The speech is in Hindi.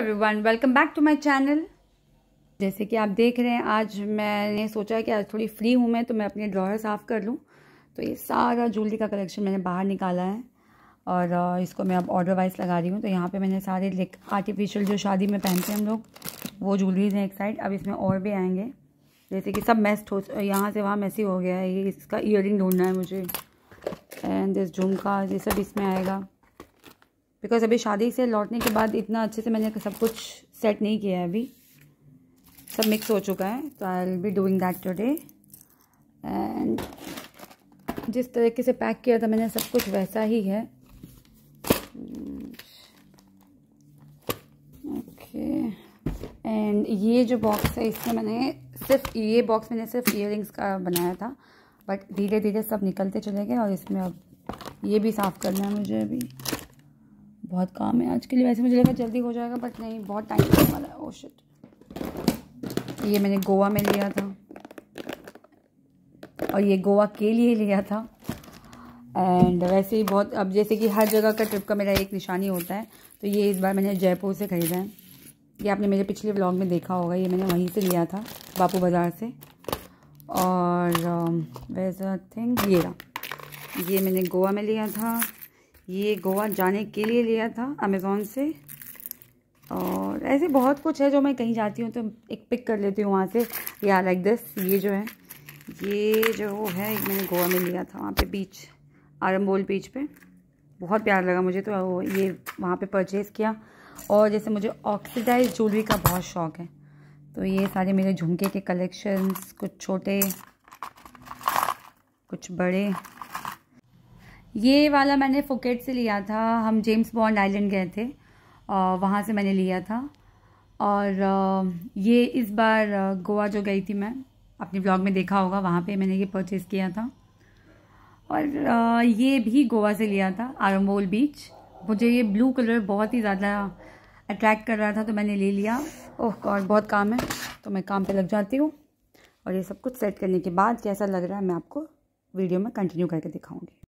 everyone welcome back to my channel जैसे कि आप देख रहे हैं आज मैंने सोचा कि आज थोड़ी फ्री हूँ मैं तो मैं अपने ड्रॉयर साफ़ कर लूँ तो ये सारा ज्वेलरी का कलेक्शन मैंने बाहर निकाला है और इसको मैं अब ऑर्डर वाइज लगा रही हूँ तो यहाँ पे मैंने सारे लिक आर्टिफिशियल जो शादी में पहनते हैं हम लोग वो ज्वेलरीज हैं एक साइड अब इसमें और भी आएंगे जैसे कि सब मेस्ट हो यहाँ से वहाँ मैसी हो गया है ये इसका ईयर ढूंढना है मुझे एंड दिस झुमका ये सब इसमें आएगा बिकॉज़ अभी शादी से लौटने के बाद इतना अच्छे से मैंने सब कुछ सेट नहीं किया है अभी सब मिक्स हो चुका है तो I will be doing that today and जिस तरीके से पैक किया था मैंने सब कुछ वैसा ही है ओके एंड ये जो बॉक्स है इसमें मैंने सिर्फ ये बॉक्स मैंने सिर्फ इयर का बनाया था बट धीरे धीरे सब निकलते चले गए और इसमें अब ये भी साफ़ करना है मुझे अभी बहुत काम है आज के लिए वैसे मुझे लगा जल्दी हो जाएगा बट नहीं बहुत टाइम लगने वाला है ओ oh, शिट ये मैंने गोवा में लिया था और ये गोवा के लिए लिया था एंड वैसे ही बहुत अब जैसे कि हर जगह का ट्रिप का मेरा एक निशानी होता है तो ये इस बार मैंने जयपुर से ख़रीदा है ये आपने मेरे पिछले ब्लॉग में देखा होगा ये मैंने वहीं से लिया था बापू बाज़ार से और वैसा um, थिंक ये रहा ये मैंने गोवा में लिया था ये गोवा जाने के लिए लिया था अमेज़ोन से और ऐसे बहुत कुछ है जो मैं कहीं जाती हूँ तो एक पिक कर लेती हूँ वहाँ से या लाइक दिस ये जो है ये जो है मैंने गोवा में लिया था वहाँ पे बीच आरम्बोल बीच पे बहुत प्यार लगा मुझे तो ये वहाँ पे परचेज़ किया और जैसे मुझे ऑक्सीडाइज ज्वेलरी का बहुत शौक़ है तो ये सारे मेरे झुमके के कलेक्शंस कुछ छोटे कुछ बड़े ये वाला मैंने फुकेट से लिया था हम जेम्स बॉन्ड आइलैंड गए थे वहाँ से मैंने लिया था और ये इस बार गोवा जो गई थी मैं अपने ब्लॉग में देखा होगा वहाँ पे मैंने ये परचेज़ किया था और ये भी गोवा से लिया था आरम्बोल बीच मुझे ये ब्लू कलर बहुत ही ज़्यादा अट्रैक्ट कर रहा था तो मैंने ले लिया ओह और बहुत काम है तो मैं काम पर लग जाती हूँ और ये सब कुछ सेट करने के बाद कैसा लग रहा है मैं आपको वीडियो में कंटिन्यू करके दिखाऊँगी